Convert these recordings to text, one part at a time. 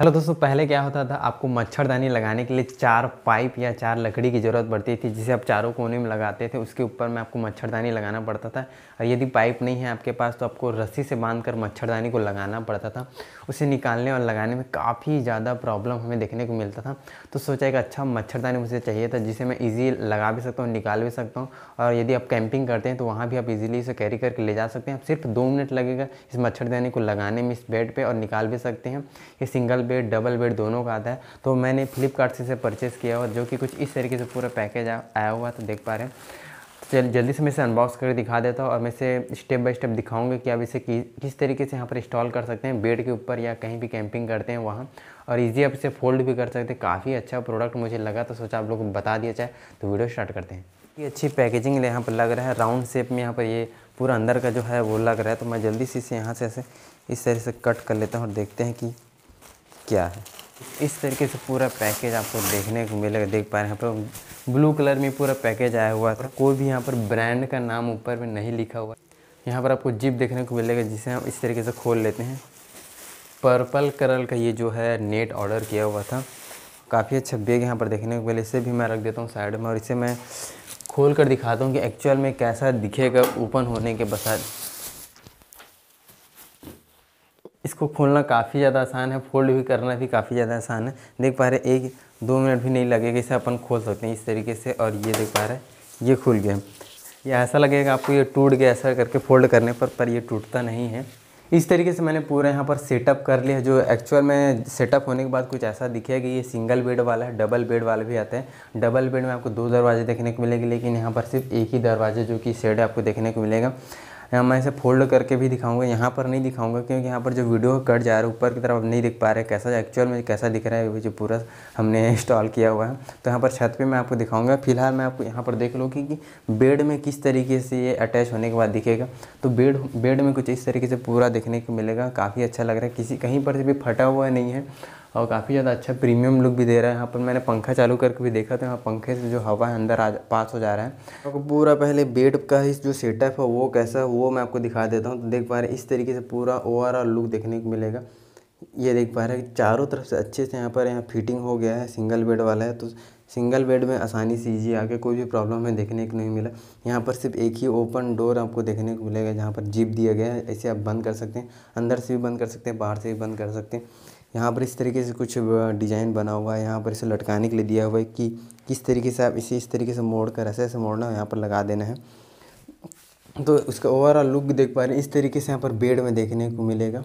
hello दोस्तों पहले क्या होता था आपको मच्छरदानी लगाने के लिए चार पाइप या चार लकड़ी की ज़रूरत पड़ती थी जिसे आप चारों कोने में लगाते थे उसके ऊपर में आपको मच्छरदानी लगाना पड़ता था और यदि पाइप नहीं है आपके पास तो आपको रस्सी से बांध कर मच्छरदानी को लगाना पड़ता था उसे निकालने और लगाने में काफ़ी ज़्यादा प्रॉब्लम हमें देखने को मिलता था तो सोचा एक अच्छा मच्छरदानी मुझे चाहिए था जिसे मैं ईजी लगा भी सकता हूँ निकाल भी सकता हूँ और यदि आप कैंपिंग करते हैं तो वहाँ भी आप ईजिली इसे कैरी करके ले जा सकते हैं सिर्फ दो मिनट लगेगा इस मच्छरदानी को लगाने में इस बेड पर और निकाल भी सकते हैं ये single single bed double bed दोनों का आता है तो मैंने फ्लिपकार्ट से इसे परचेस किया हुआ जो कि कुछ इस तरीके से पूरा पैकेज आया हुआ तो देख पा रहे हैं चल जल्दी से मैं इसे अनबॉक्स करके दिखा देता हूँ और मैं इसे स्टेप बाय स्टेप दिखाऊंगा कि आप इसे कि, किस तरीके से यहाँ पर इंस्टॉल कर सकते हैं बेड के ऊपर या कहीं भी कैंपिंग करते हैं वहाँ और इजी आप इसे फोल्ड भी कर सकते हैं काफ़ी अच्छा प्रोडक्ट मुझे लगा तो सोचा आप लोग को बता दिया जाए तो वीडियो स्टार्ट करते हैं ये अच्छी पैकेजिंग यहाँ पर लग रहा है राउंड शेप में यहाँ पर ये पूरा अंदर का जो है वो लग रहा है तो मैं जल्दी से इसे यहाँ से ऐसे इस तरह से कट कर लेता हूँ और देखते हैं कि क्या है इस तरीके से पूरा पैकेज आपको देखने को मिलेगा देख पा रहे हैं यहाँ पर ब्लू कलर में पूरा पैकेज आया हुआ था कोई भी यहाँ पर ब्रांड का नाम ऊपर में नहीं लिखा हुआ यहाँ पर आपको जिप देखने को मिलेगा जिसे हम इस तरीके से खोल लेते हैं पर्पल कलर का ये जो है नेट ऑर्डर किया हुआ था काफ़ी अच्छा बैग यहाँ पर देखने को मिले इसे भी मैं रख देता हूँ साइड में और इसे मैं खोल कर दिखाता हूँ कि एक्चुअल में कैसा दिखेगा ओपन होने के बाद इसको खोलना काफ़ी ज़्यादा आसान है फोल्ड भी करना भी काफ़ी ज़्यादा आसान है देख पा रहे एक दो मिनट भी नहीं लगेगा इसे अपन खोल सकते हैं इस तरीके से और ये देख पा रहे ये खुल गया ये ऐसा लगेगा आपको ये टूट गया ऐसा करके फोल्ड करने पर पर ये टूटता नहीं है इस तरीके से मैंने पूरा यहाँ पर सेटअप कर लिया जो एक्चुअल में सेटअप होने के बाद कुछ ऐसा दिखेगा कि ये सिंगल बेड वाला है डबल बेड वाला भी आते हैं डबल बेड में आपको दो दरवाजे देखने को मिलेंगे लेकिन यहाँ पर सिर्फ एक ही दरवाजे जो कि सेड आपको देखने को मिलेगा यहाँ मैं इसे फोल्ड करके भी दिखाऊंगा यहाँ पर नहीं दिखाऊंगा क्योंकि यहाँ पर जो वीडियो कट जा रहा है ऊपर की तरफ नहीं दिख पा रहे कैसा एक्चुअल में कैसा दिख रहा है जो पूरा हमने इंस्टॉल किया हुआ है तो यहाँ पर छत पर मैं आपको दिखाऊँगा फिलहाल मैं आपको यहाँ पर देख लूँगी कि बेड में किस तरीके से ये अटैच होने के बाद दिखेगा तो बेड बेड में कुछ इस तरीके से पूरा दिखने को मिलेगा काफ़ी अच्छा लग रहा है किसी कहीं पर भी फटा हुआ नहीं है और काफ़ी ज़्यादा अच्छा प्रीमियम लुक भी दे रहा है यहाँ पर मैंने पंखा चालू करके भी देखा था यहाँ पंखे से जो हवा है अंदर आ पास हो जा रहा है आपको पूरा पहले बेड का ही जो सेटअप है वो कैसा है वो मैं आपको दिखा देता हूँ तो देख पा रहे इस तरीके से पूरा ओवरऑल लुक देखने को मिलेगा ये देख पा रहे हैं चारों तरफ से अच्छे से यहाँ पर यहाँ फिटिंग हो गया है सिंगल बेड वाला है तो सिंगल बेड में आसानी से ईजी आके कोई भी प्रॉब्लम हमें देखने को नहीं मिला यहाँ पर सिर्फ एक ही ओपन डोर आपको देखने को मिलेगा जहाँ पर जीप दिया गया है ऐसे आप बंद कर सकते हैं अंदर से भी बंद कर सकते हैं बाहर से भी बंद कर सकते हैं यहाँ पर इस तरीके से कुछ डिज़ाइन बना हुआ है यहाँ पर इसे लटकाने के लिए दिया हुआ है कि किस तरीके से आप इसे इस तरीके से मोड़ कर ऐसे ऐसे मोड़ना यहाँ पर लगा देना है तो उसका ओवरऑल लुक देख पा रहे हैं इस तरीके से यहाँ पर बेड में देखने को मिलेगा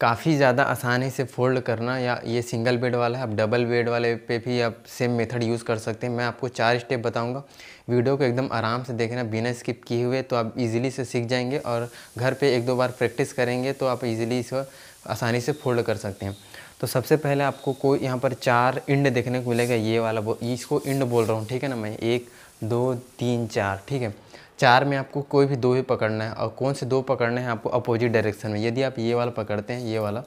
काफ़ी ज़्यादा आसानी से फोल्ड करना या ये सिंगल बेड वाला है आप डबल बेड वाले पे भी आप सेम मेथड यूज़ कर सकते हैं मैं आपको चार स्टेप बताऊंगा वीडियो को एकदम आराम से देखना बिना स्किप किए हुए तो आप इजीली से सीख जाएंगे और घर पे एक दो बार प्रैक्टिस करेंगे तो आप इजीली इसको आसानी से फोल्ड कर सकते हैं तो सबसे पहले आपको कोई यहाँ पर चार इंड देखने को मिलेगा ये वाला बो इसको इंड बोल रहा हूँ ठीक है ना मैं एक दो तीन चार ठीक है चार में आपको कोई भी दो ही पकड़ना है और कौन से दो पकड़ने हैं आपको अपोजिट डायरेक्शन में यदि आप ये वाला पकड़ते हैं ये वाला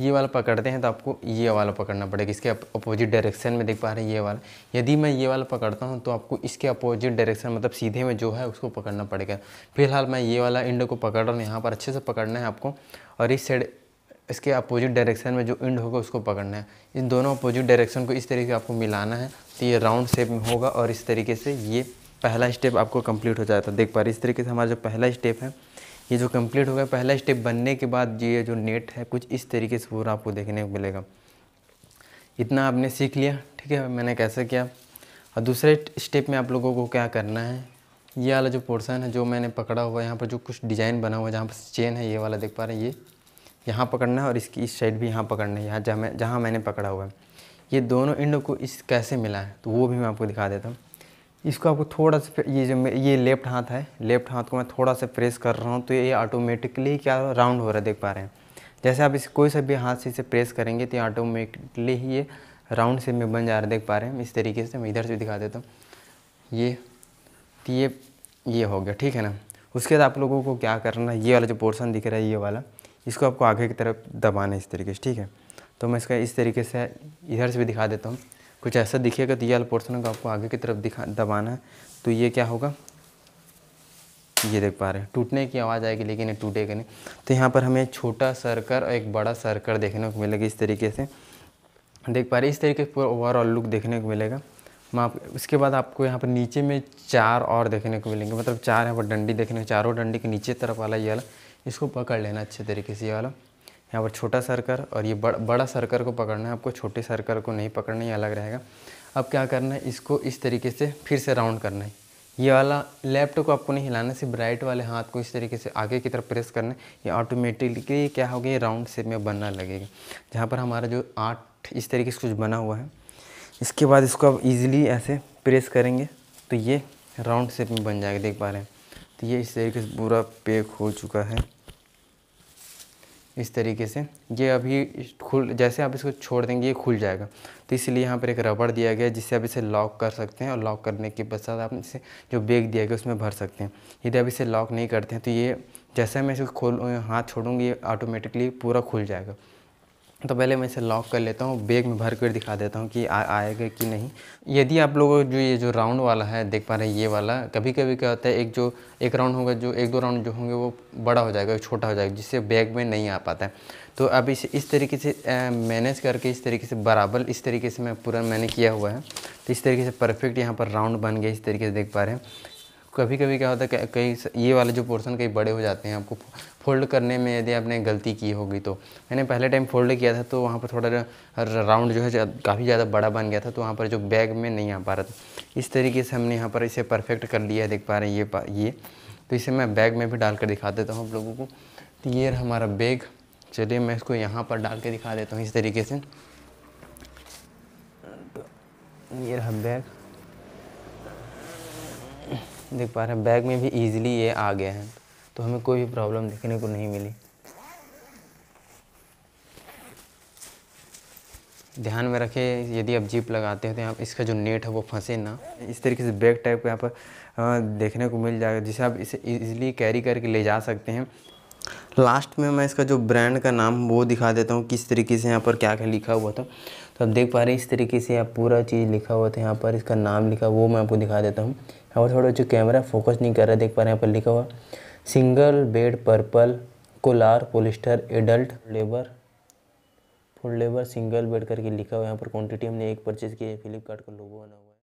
ये वाला पकड़ते हैं तो आपको ये वाला पकड़ना पड़ेगा इसके अपोजिट डायरेक्शन में देख पा रहे हैं ये वाला यदि मैं ये वाला पकड़ता हूँ तो आपको इसके अपोजिट डायरेक्शन मतलब सीधे में जो है उसको पकड़ना पड़ेगा फिलहाल मैं ये वाला इंड को पकड़ रहा हूँ यहाँ पर अच्छे से पकड़ना है आपको और इस साइड इसके अपोजिट डायरेक्शन में जो इंड होगा उसको पकड़ना है इन दोनों अपोजिट डायरेक्शन को इस तरीके आपको मिलाना है तो ये राउंड शेप में होगा और इस तरीके से ये पहला स्टेप आपको कंप्लीट हो जाता है देख पा रहे इस तरीके से हमारा जो पहला स्टेप है ये जो कंप्लीट गया पहला स्टेप बनने के बाद ये जो नेट है कुछ इस तरीके से पूरा आपको देखने को मिलेगा इतना आपने सीख लिया ठीक है मैंने कैसे किया और दूसरे स्टेप में आप लोगों को क्या करना है ये वाला जो पोर्सन है जो मैंने पकड़ा हुआ है यहाँ पर जो कुछ डिज़ाइन बना हुआ है जहाँ पर चेन है ये वाला देख पा रहे हैं ये यहाँ पकड़ना है और इसकी इस साइड भी यहाँ पकड़ना है यहाँ जहाँ मैं जहाँ मैंने पकड़ा हुआ है ये दोनों इंडो को इस कैसे मिला है तो वो भी मैं आपको दिखा देता हूँ इसको आपको थोड़ा सा ये जो ये लेफ्ट हाथ है लेफ्ट हाथ को मैं थोड़ा सा प्रेस कर रहा हूँ तो ये ऑटोमेटिकली क्या राउंड हो रहा है देख पा रहे हैं जैसे आप इस कोई सा भी हाथ से इसे प्रेस करेंगे तो ये ऑटोमेटिकली ही ये राउंड से में बन जा रहा है देख पा रहे हैं इस तरीके से मैं इधर से दिखा देता हूँ ये तो ये ये हो गया ठीक है ना उसके बाद आप लोगों को क्या करना है ये वाला जो पोर्सन दिख रहा है ये वाला इसको आपको आगे की तरफ दबाना है इस तरीके से ठीक है तो मैं इसका इस तरीके से इधर से भी दिखा देता हूँ कुछ ऐसा दिखेगा तो ये वाला पोर्सन को आपको आगे की तरफ दिखा दबाना है तो ये क्या होगा ये देख पा रहे हैं टूटने की आवाज़ आएगी लेकिन ये टूटेगा नहीं तो यहाँ पर हमें छोटा सर्कर और एक बड़ा सर्कर देखने को मिलेगा इस तरीके से देख पा रहे इस तरीके पूरा ओवरऑल लुक देखने को मिलेगा माप उसके बाद आपको यहाँ पर नीचे में चार और देखने को मिलेंगे मतलब चार यहाँ पर डंडी देखने चारों डंडी के नीचे तरफ वाला ये वाला इसको पकड़ लेना अच्छे तरीके से ये वाला यहाँ पर छोटा सर्कल और ये बड़ा बड़ा सर्कल को पकड़ना है आपको छोटे सर्कल को नहीं पकड़ना ये अलग रहेगा अब क्या करना है इसको इस तरीके से फिर से राउंड करना है ये वाला लेफ्ट को आपको नहीं हिलाना सिर्फ राइट वाले हाथ को इस तरीके से आगे की तरफ प्रेस करना है ये ऑटोमेटिकली क्या होगा ये राउंड शेप में बनना लगेगा जहाँ पर हमारा जो आठ इस तरीके से कुछ बना हुआ है इसके बाद इसको आप इजीली ऐसे प्रेस करेंगे तो ये राउंड शेप में बन जाएगा देख पा रहे हैं तो ये इस तरीके से पूरा पेक हो चुका है इस तरीके से ये अभी खुल जैसे आप इसको छोड़ देंगे ये खुल जाएगा तो इसलिए यहाँ पर एक रबड़ दिया गया है जिससे आप इसे लॉक कर सकते हैं और लॉक करने के पश्चात आप इसे जो बैग दिया गया उसमें भर सकते हैं यदि आप इसे लॉक नहीं करते हैं तो ये जैसे मैं इसको खोल हाथ छोड़ूंगी ये ऑटोमेटिकली पूरा खुल जाएगा तो पहले मैं इसे लॉक कर लेता हूँ बैग में भर कर दिखा देता हूँ कि आ, आएगा कि नहीं यदि आप लोग जो ये जो राउंड वाला है देख पा रहे हैं ये वाला कभी कभी क्या होता है एक जो एक राउंड होगा जो एक दो राउंड जो होंगे वो बड़ा हो जाएगा छोटा हो जाएगा जिससे बैग में नहीं आ पाता है तो अब इसे इस तरीके से मैनेज करके इस तरीके से बराबर इस तरीके से मैं पूरा मैंने किया हुआ है तो इस तरीके से परफेक्ट यहाँ पर राउंड बन गया इस तरीके से देख पा रहे हैं कभी कभी क्या होता है कई ये वाले जो पोर्सन कई बड़े हो जाते हैं आपको फोल्ड करने में यदि आपने गलती की होगी तो मैंने पहले टाइम फोल्ड किया था तो वहाँ पर थोड़ा राउंड जो है काफ़ी ज़्यादा बड़ा बन गया था तो वहाँ पर जो बैग में नहीं आ पा रहा था इस तरीके से हमने यहाँ पर इसे परफेक्ट कर लिया है देख पा रहे हैं ये ये तो इसे मैं बैग में भी डाल कर दिखा देता हूँ आप लोगों को तो ये हमारा बैग चलिए मैं इसको यहाँ पर डाल के दिखा देता हूँ इस तरीके से ये रहा बैग देख पा रहे हैं बैग में भी ईजिली ये आ गए हैं तो हमें कोई भी प्रॉब्लम देखने को नहीं मिली ध्यान में रखें यदि आप जीप लगाते हैं तो यहाँ इसका जो नेट है वो फंसे ना इस तरीके से बैग टाइप का यहाँ पर देखने को मिल जाएगा जिसे आप इसे ईजिली कैरी करके ले जा सकते हैं लास्ट में मैं इसका जो ब्रांड का नाम वो दिखा देता हूँ किस तरीके से यहाँ पर क्या क्या लिखा हुआ था तो आप देख पा रहे हैं इस तरीके से आप पूरा चीज़ लिखा हुआ था यहाँ पर इसका नाम लिखा वो मैं आपको दिखा देता हूँ यहाँ पर थोड़ा जो कैमरा फोकस नहीं कर रहा देख पा रहे हैं यहाँ पर लिखा हुआ single bed purple colour polyester adult label full label single bed करके लिखा हुआ यहाँ पर क्वान्टिटी हमने एक परचेज़ की है फ्लिपकार्ट का लोगो बना